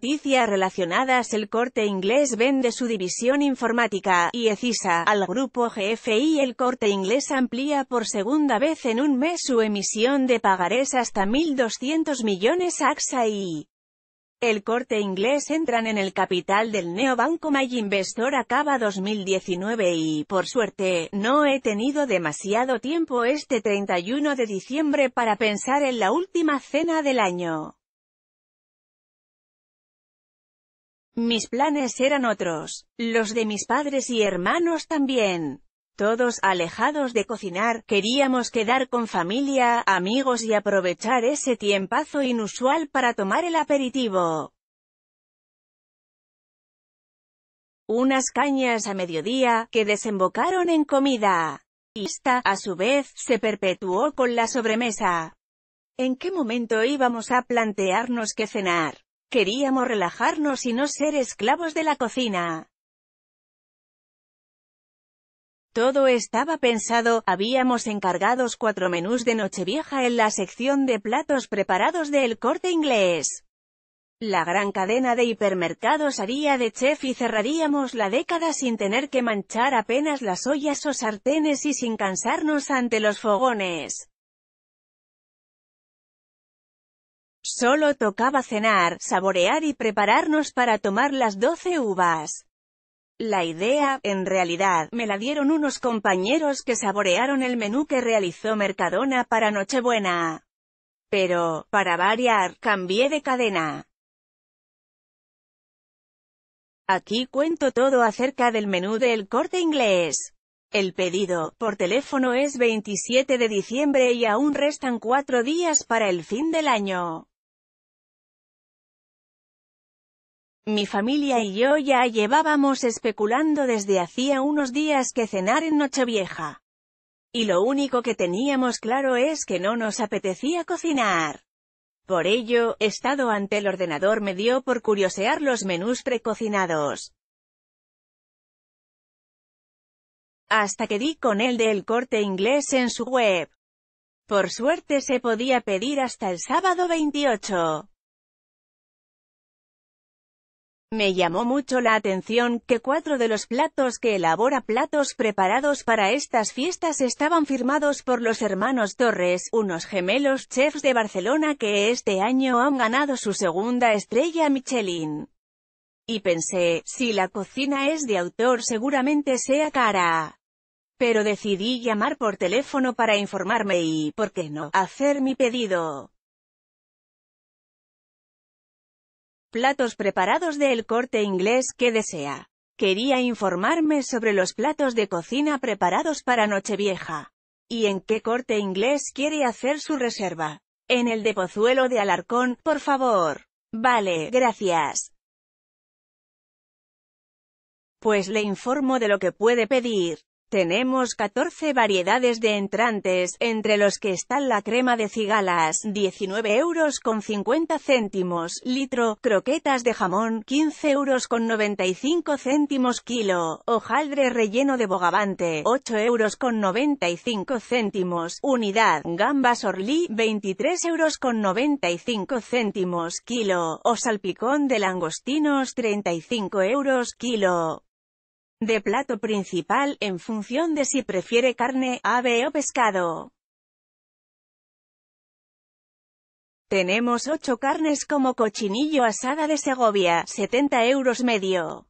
Noticias relacionadas El corte inglés vende su división informática, y ECISA, al grupo GFI El corte inglés amplía por segunda vez en un mes su emisión de pagarés hasta 1.200 millones AXA y el corte inglés entran en el capital del neobanco My Investor acaba 2019 y, por suerte, no he tenido demasiado tiempo este 31 de diciembre para pensar en la última cena del año. Mis planes eran otros, los de mis padres y hermanos también. Todos alejados de cocinar, queríamos quedar con familia, amigos y aprovechar ese tiempazo inusual para tomar el aperitivo. Unas cañas a mediodía, que desembocaron en comida. Y esta, a su vez, se perpetuó con la sobremesa. ¿En qué momento íbamos a plantearnos qué cenar? Queríamos relajarnos y no ser esclavos de la cocina. Todo estaba pensado, habíamos encargados cuatro menús de Nochevieja en la sección de platos preparados del corte inglés. La gran cadena de hipermercados haría de chef y cerraríamos la década sin tener que manchar apenas las ollas o sartenes y sin cansarnos ante los fogones. Solo tocaba cenar, saborear y prepararnos para tomar las doce uvas. La idea, en realidad, me la dieron unos compañeros que saborearon el menú que realizó Mercadona para Nochebuena. Pero, para variar, cambié de cadena. Aquí cuento todo acerca del menú del corte inglés. El pedido, por teléfono es 27 de diciembre y aún restan cuatro días para el fin del año. Mi familia y yo ya llevábamos especulando desde hacía unos días que cenar en Nochevieja. Y lo único que teníamos claro es que no nos apetecía cocinar. Por ello, estado ante el ordenador me dio por curiosear los menús precocinados. Hasta que di con el del corte inglés en su web. Por suerte se podía pedir hasta el sábado 28. Me llamó mucho la atención que cuatro de los platos que elabora platos preparados para estas fiestas estaban firmados por los hermanos Torres, unos gemelos chefs de Barcelona que este año han ganado su segunda estrella Michelin. Y pensé, si la cocina es de autor seguramente sea cara. Pero decidí llamar por teléfono para informarme y, ¿por qué no?, hacer mi pedido. Platos preparados del corte inglés que desea. Quería informarme sobre los platos de cocina preparados para Nochevieja. ¿Y en qué corte inglés quiere hacer su reserva? En el de Pozuelo de Alarcón, por favor. Vale, gracias. Pues le informo de lo que puede pedir. Tenemos 14 variedades de entrantes, entre los que están la crema de cigalas, 19 euros con 50 céntimos, litro, croquetas de jamón, 15 euros con 95 céntimos kilo, hojaldre relleno de bogavante, 8 euros con 95 céntimos, unidad, gambas orlí, 23 euros con 95 céntimos, kilo, o salpicón de langostinos, 35 euros, kilo de plato principal, en función de si prefiere carne, ave o pescado. Tenemos 8 carnes como cochinillo asada de Segovia, 70 euros medio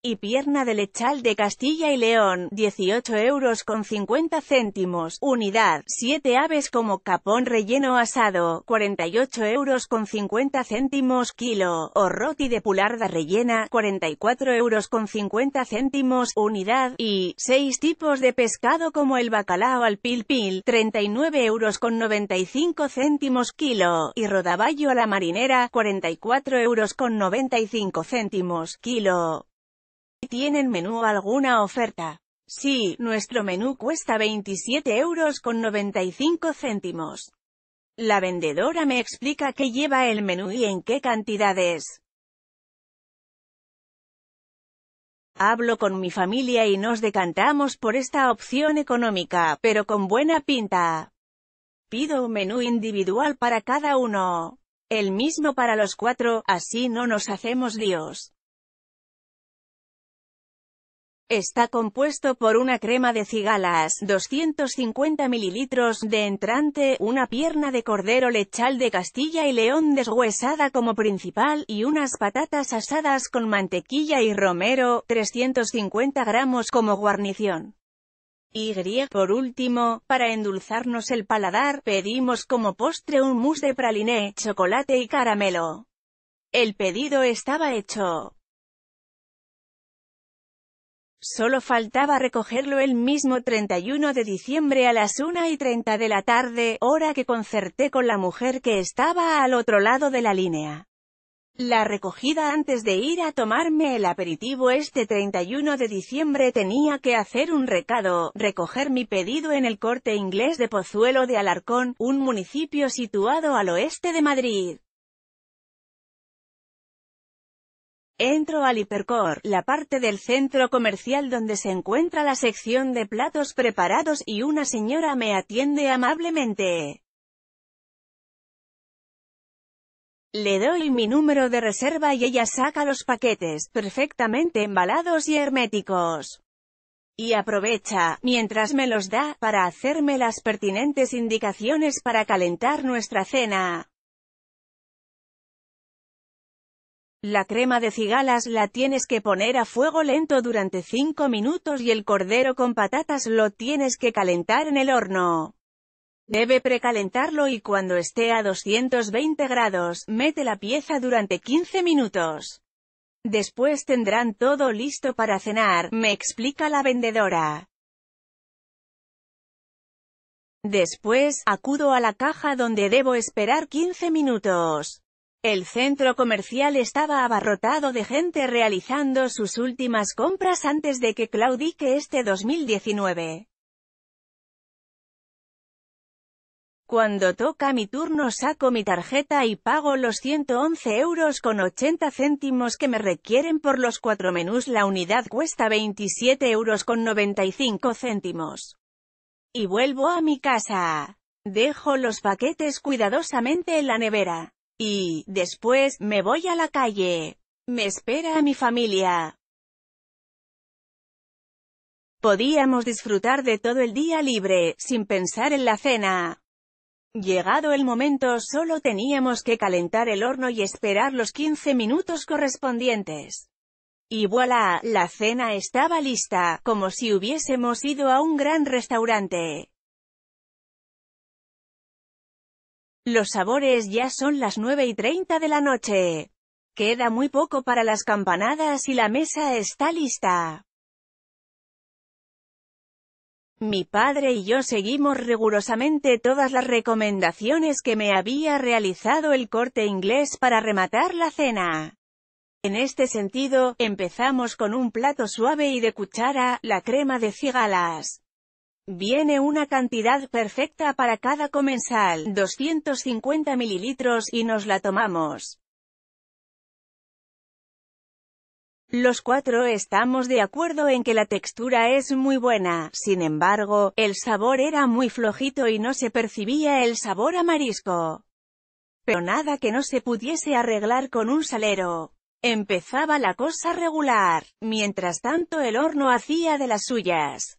y pierna de lechal de Castilla y León, 18 euros con 50 céntimos, unidad, 7 aves como capón relleno asado, 48 euros con 50 céntimos kilo, o roti de pularda rellena, 44 euros con 50 céntimos, unidad, y 6 tipos de pescado como el bacalao al pil pil, 39 euros con 95 céntimos kilo, y rodaballo a la marinera, 44 euros con 95 céntimos kilo. ¿Tienen menú alguna oferta? Sí, nuestro menú cuesta 27 euros con 95 céntimos. La vendedora me explica qué lleva el menú y en qué cantidades. Hablo con mi familia y nos decantamos por esta opción económica, pero con buena pinta. Pido un menú individual para cada uno. El mismo para los cuatro, así no nos hacemos dios. Está compuesto por una crema de cigalas, 250 mililitros de entrante, una pierna de cordero lechal de Castilla y León deshuesada como principal, y unas patatas asadas con mantequilla y romero, 350 gramos como guarnición. Y, por último, para endulzarnos el paladar, pedimos como postre un mousse de praliné, chocolate y caramelo. El pedido estaba hecho. Solo faltaba recogerlo el mismo 31 de diciembre a las 1 y 30 de la tarde, hora que concerté con la mujer que estaba al otro lado de la línea. La recogida antes de ir a tomarme el aperitivo este 31 de diciembre tenía que hacer un recado, recoger mi pedido en el corte inglés de Pozuelo de Alarcón, un municipio situado al oeste de Madrid. Entro al Hipercore, la parte del centro comercial donde se encuentra la sección de platos preparados y una señora me atiende amablemente. Le doy mi número de reserva y ella saca los paquetes, perfectamente embalados y herméticos. Y aprovecha, mientras me los da, para hacerme las pertinentes indicaciones para calentar nuestra cena. La crema de cigalas la tienes que poner a fuego lento durante 5 minutos y el cordero con patatas lo tienes que calentar en el horno. Debe precalentarlo y cuando esté a 220 grados, mete la pieza durante 15 minutos. Después tendrán todo listo para cenar, me explica la vendedora. Después, acudo a la caja donde debo esperar 15 minutos. El centro comercial estaba abarrotado de gente realizando sus últimas compras antes de que claudique este 2019. Cuando toca mi turno saco mi tarjeta y pago los 111 euros con 80 céntimos que me requieren por los cuatro menús. La unidad cuesta 27 euros con céntimos. Y vuelvo a mi casa. Dejo los paquetes cuidadosamente en la nevera. Y, después, me voy a la calle. Me espera a mi familia. Podíamos disfrutar de todo el día libre, sin pensar en la cena. Llegado el momento solo teníamos que calentar el horno y esperar los 15 minutos correspondientes. Y voilà, la cena estaba lista, como si hubiésemos ido a un gran restaurante. Los sabores ya son las 9 y 30 de la noche. Queda muy poco para las campanadas y la mesa está lista. Mi padre y yo seguimos rigurosamente todas las recomendaciones que me había realizado el corte inglés para rematar la cena. En este sentido, empezamos con un plato suave y de cuchara, la crema de cigalas. Viene una cantidad perfecta para cada comensal, 250 mililitros, y nos la tomamos. Los cuatro estamos de acuerdo en que la textura es muy buena, sin embargo, el sabor era muy flojito y no se percibía el sabor a marisco. Pero nada que no se pudiese arreglar con un salero. Empezaba la cosa regular, mientras tanto el horno hacía de las suyas.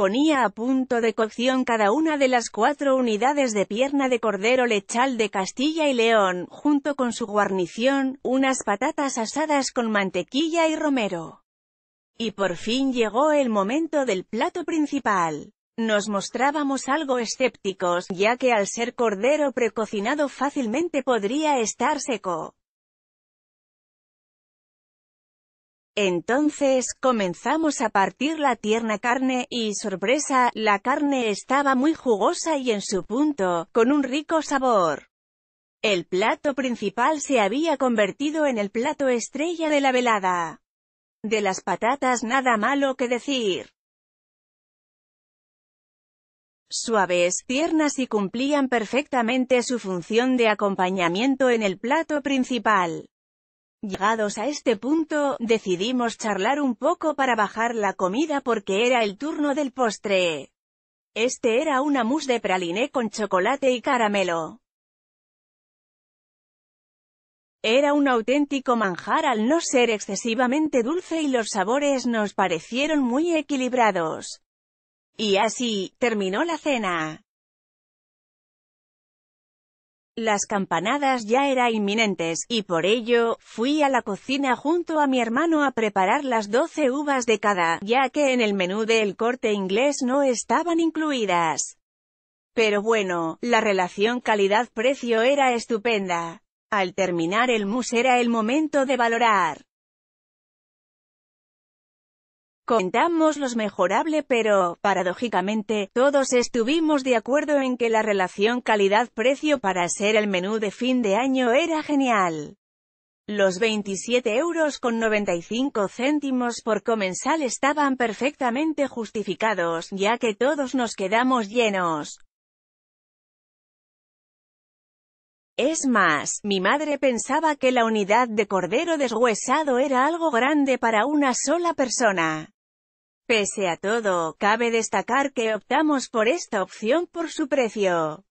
Ponía a punto de cocción cada una de las cuatro unidades de pierna de cordero lechal de Castilla y León, junto con su guarnición, unas patatas asadas con mantequilla y romero. Y por fin llegó el momento del plato principal. Nos mostrábamos algo escépticos, ya que al ser cordero precocinado fácilmente podría estar seco. Entonces, comenzamos a partir la tierna carne, y sorpresa, la carne estaba muy jugosa y en su punto, con un rico sabor. El plato principal se había convertido en el plato estrella de la velada. De las patatas nada malo que decir. Suaves, tiernas y cumplían perfectamente su función de acompañamiento en el plato principal. Llegados a este punto, decidimos charlar un poco para bajar la comida porque era el turno del postre. Este era una mousse de praliné con chocolate y caramelo. Era un auténtico manjar al no ser excesivamente dulce y los sabores nos parecieron muy equilibrados. Y así, terminó la cena. Las campanadas ya era inminentes, y por ello, fui a la cocina junto a mi hermano a preparar las 12 uvas de cada, ya que en el menú del corte inglés no estaban incluidas. Pero bueno, la relación calidad-precio era estupenda. Al terminar el mus era el momento de valorar. Comentamos los mejorable pero, paradójicamente, todos estuvimos de acuerdo en que la relación calidad-precio para ser el menú de fin de año era genial. Los 27 euros con 95 céntimos por comensal estaban perfectamente justificados, ya que todos nos quedamos llenos. Es más, mi madre pensaba que la unidad de cordero deshuesado era algo grande para una sola persona. Pese a todo, cabe destacar que optamos por esta opción por su precio.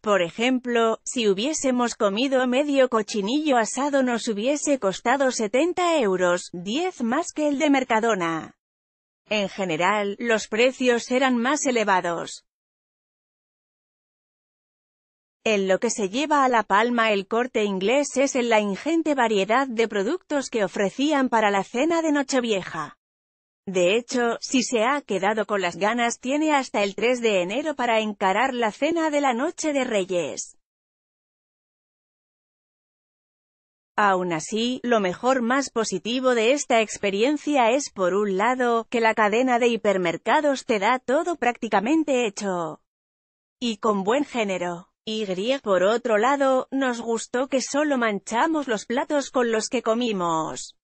Por ejemplo, si hubiésemos comido medio cochinillo asado nos hubiese costado 70 euros, 10 más que el de Mercadona. En general, los precios eran más elevados. En lo que se lleva a La Palma el corte inglés es en la ingente variedad de productos que ofrecían para la cena de Nochevieja. De hecho, si se ha quedado con las ganas tiene hasta el 3 de enero para encarar la cena de la Noche de Reyes. Aún así, lo mejor más positivo de esta experiencia es por un lado, que la cadena de hipermercados te da todo prácticamente hecho. Y con buen género. Y por otro lado, nos gustó que solo manchamos los platos con los que comimos.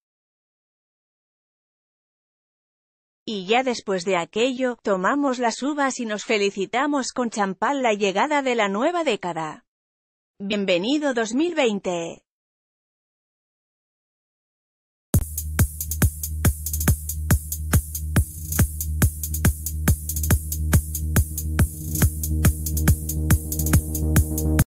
Y ya después de aquello, tomamos las uvas y nos felicitamos con champán la llegada de la nueva década. Bienvenido 2020.